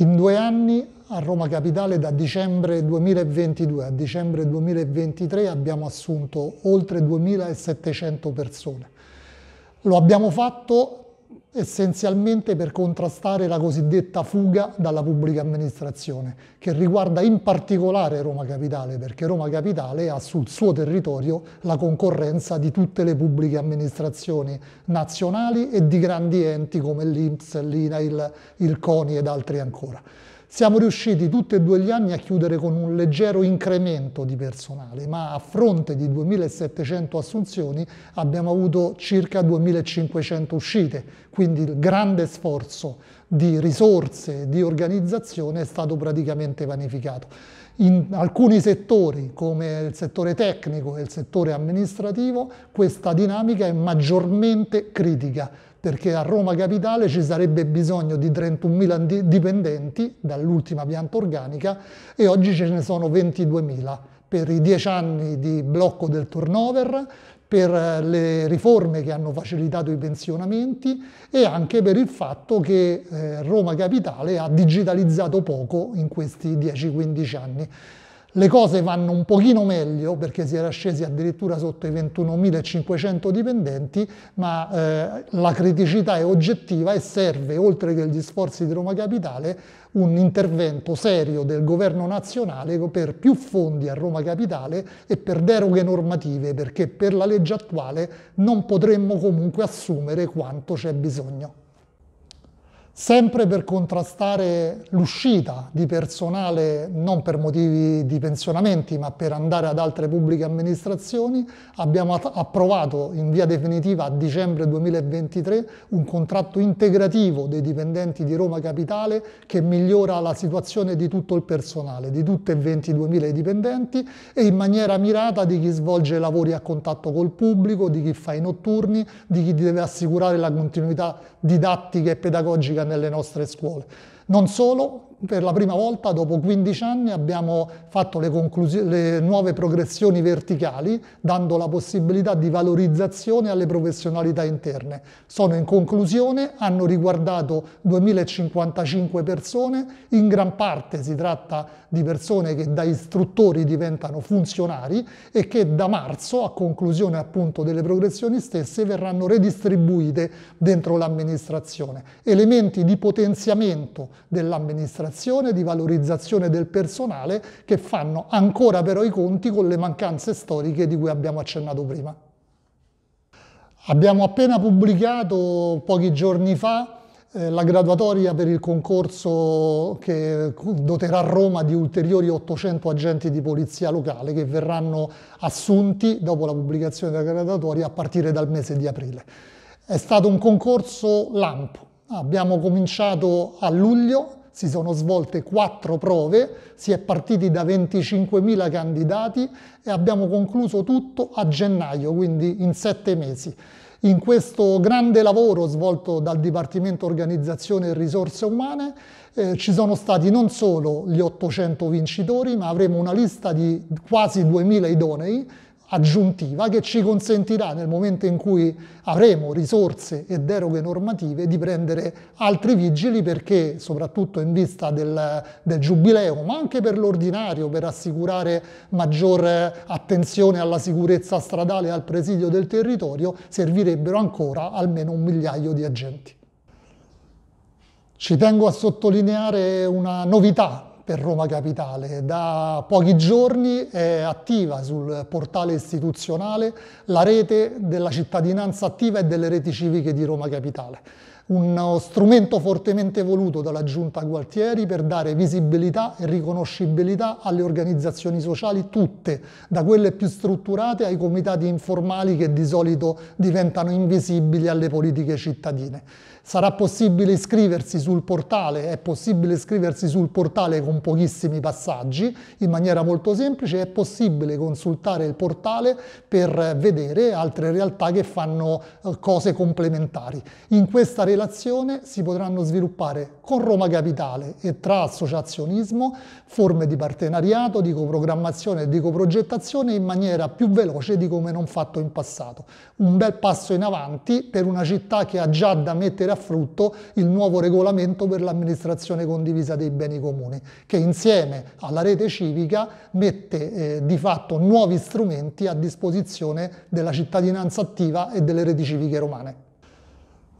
In due anni a Roma Capitale da dicembre 2022 a dicembre 2023 abbiamo assunto oltre 2.700 persone. Lo abbiamo fatto essenzialmente per contrastare la cosiddetta fuga dalla pubblica amministrazione, che riguarda in particolare Roma Capitale, perché Roma Capitale ha sul suo territorio la concorrenza di tutte le pubbliche amministrazioni nazionali e di grandi enti come l'Inps, l'INAIL, il CONI ed altri ancora. Siamo riusciti tutti e due gli anni a chiudere con un leggero incremento di personale, ma a fronte di 2.700 assunzioni abbiamo avuto circa 2.500 uscite, quindi il grande sforzo di risorse, di organizzazione è stato praticamente vanificato. In alcuni settori, come il settore tecnico e il settore amministrativo, questa dinamica è maggiormente critica perché a Roma Capitale ci sarebbe bisogno di 31.000 dipendenti dall'ultima pianta organica e oggi ce ne sono 22.000 per i 10 anni di blocco del turnover, per eh, le riforme che hanno facilitato i pensionamenti e anche per il fatto che eh, Roma Capitale ha digitalizzato poco in questi 10-15 anni le cose vanno un pochino meglio perché si era scesi addirittura sotto i 21.500 dipendenti, ma eh, la criticità è oggettiva e serve, oltre che gli sforzi di Roma Capitale, un intervento serio del governo nazionale per più fondi a Roma Capitale e per deroghe normative, perché per la legge attuale non potremmo comunque assumere quanto c'è bisogno sempre per contrastare l'uscita di personale non per motivi di pensionamenti ma per andare ad altre pubbliche amministrazioni, abbiamo approvato in via definitiva a dicembre 2023 un contratto integrativo dei dipendenti di Roma Capitale che migliora la situazione di tutto il personale, di tutte 22.000 i dipendenti e in maniera mirata di chi svolge lavori a contatto col pubblico, di chi fa i notturni, di chi deve assicurare la continuità didattica e pedagogica nelle nostre scuole. Non solo, per la prima volta dopo 15 anni abbiamo fatto le, le, nuove progressioni verticali, dando la possibilità di valorizzazione alle professionalità interne. Sono in conclusione, hanno riguardato 2055 persone, in gran parte si tratta di persone che da istruttori diventano funzionari e che da marzo, a conclusione appunto delle progressioni stesse, verranno redistribuite dentro l'amministrazione. Elementi strumenti di potenziamento dell'amministrazione, di valorizzazione del personale, che fanno ancora però i conti con le mancanze storiche di cui abbiamo accennato prima. Abbiamo appena pubblicato pochi giorni fa eh, la graduatoria per il concorso che doterà Roma di ulteriori 800 agenti di polizia locale che verranno assunti dopo la pubblicazione della graduatoria a partire dal mese di aprile. È stato un concorso lampo, Abbiamo cominciato a luglio, si sono svolte quattro prove, si è partiti da 25.000 candidati e abbiamo concluso tutto a gennaio, quindi in sette mesi. In questo grande lavoro svolto dal Dipartimento Organizzazione e Risorse Umane eh, ci sono stati non solo gli 800 vincitori, ma avremo una lista di quasi 2.000 idonei aggiuntiva che ci consentirà nel momento in cui avremo risorse e deroghe normative di prendere altri vigili perché soprattutto in vista del, del giubileo ma anche per l'ordinario per assicurare maggior eh, attenzione alla sicurezza stradale e al presidio del territorio servirebbero ancora almeno un migliaio di agenti. Ci tengo a sottolineare una novità per Roma Capitale. Da pochi giorni è attiva sul portale istituzionale la rete della cittadinanza attiva e delle reti civiche di Roma Capitale uno strumento fortemente voluto dalla giunta Gualtieri per dare visibilità e riconoscibilità alle organizzazioni sociali tutte, da quelle più strutturate ai comitati informali che di solito diventano invisibili alle politiche cittadine. Sarà possibile iscriversi sul portale, è possibile iscriversi sul portale con pochissimi passaggi, in maniera molto semplice, è possibile consultare il portale per vedere altre realtà che fanno eh, cose complementari. In questa relazione relazione si potranno sviluppare con Roma Capitale e tra associazionismo forme di partenariato, di coprogrammazione e di coprogettazione in maniera più veloce di come non fatto in passato. Un bel passo in avanti per una città che ha già da mettere a frutto il nuovo regolamento per l'amministrazione condivisa dei beni comuni, che insieme alla rete civica mette eh, di fatto nuovi strumenti a disposizione della cittadinanza attiva e delle reti civiche romane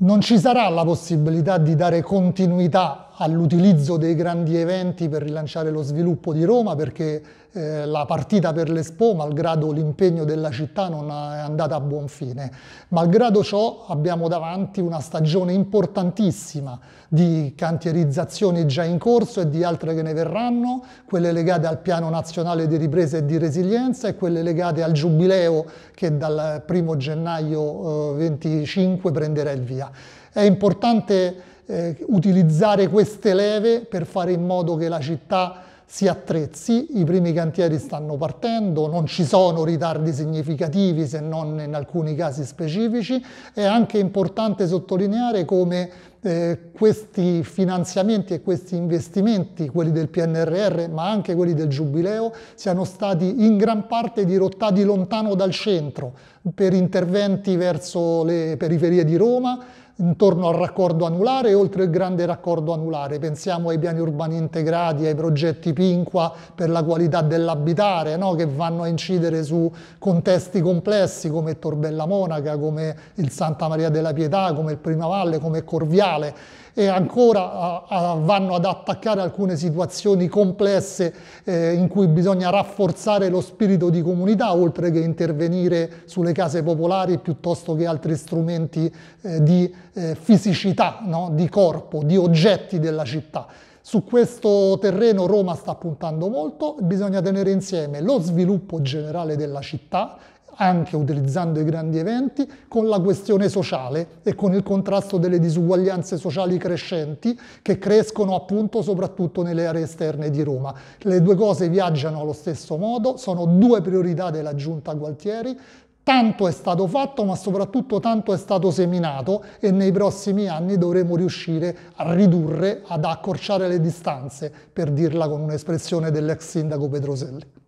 non ci sarà la possibilità di dare continuità all'utilizzo dei grandi eventi per rilanciare lo sviluppo di Roma perché eh, la partita per l'Expo, malgrado l'impegno della città, non è andata a buon fine. Malgrado ciò abbiamo davanti una stagione importantissima di cantierizzazioni già in corso e di altre che ne verranno, quelle legate al Piano Nazionale di Ripresa e di Resilienza e quelle legate al Giubileo che dal 1 gennaio eh, 25 prenderà il via. È importante eh, utilizzare queste leve per fare in modo che la città si attrezzi, i primi cantieri stanno partendo, non ci sono ritardi significativi se non in alcuni casi specifici, è anche importante sottolineare come eh, questi finanziamenti e questi investimenti, quelli del PNRR ma anche quelli del Giubileo, siano stati in gran parte dirottati lontano dal centro per interventi verso le periferie di Roma, intorno al raccordo anulare e oltre il grande raccordo anulare. Pensiamo ai piani urbani integrati, ai progetti Pinqua per la qualità dell'abitare, no? che vanno a incidere su contesti complessi come Torbella Monaca, come il Santa Maria della Pietà, come il Valle, come Corviale e ancora a, a, vanno ad attaccare alcune situazioni complesse eh, in cui bisogna rafforzare lo spirito di comunità oltre che intervenire sulle case popolari piuttosto che altri strumenti eh, di eh, fisicità, no? di corpo, di oggetti della città. Su questo terreno Roma sta puntando molto, bisogna tenere insieme lo sviluppo generale della città, anche utilizzando i grandi eventi, con la questione sociale e con il contrasto delle disuguaglianze sociali crescenti che crescono appunto soprattutto nelle aree esterne di Roma. Le due cose viaggiano allo stesso modo, sono due priorità della Giunta Gualtieri, Tanto è stato fatto, ma soprattutto tanto è stato seminato e nei prossimi anni dovremo riuscire a ridurre, ad accorciare le distanze, per dirla con un'espressione dell'ex sindaco Petroselli.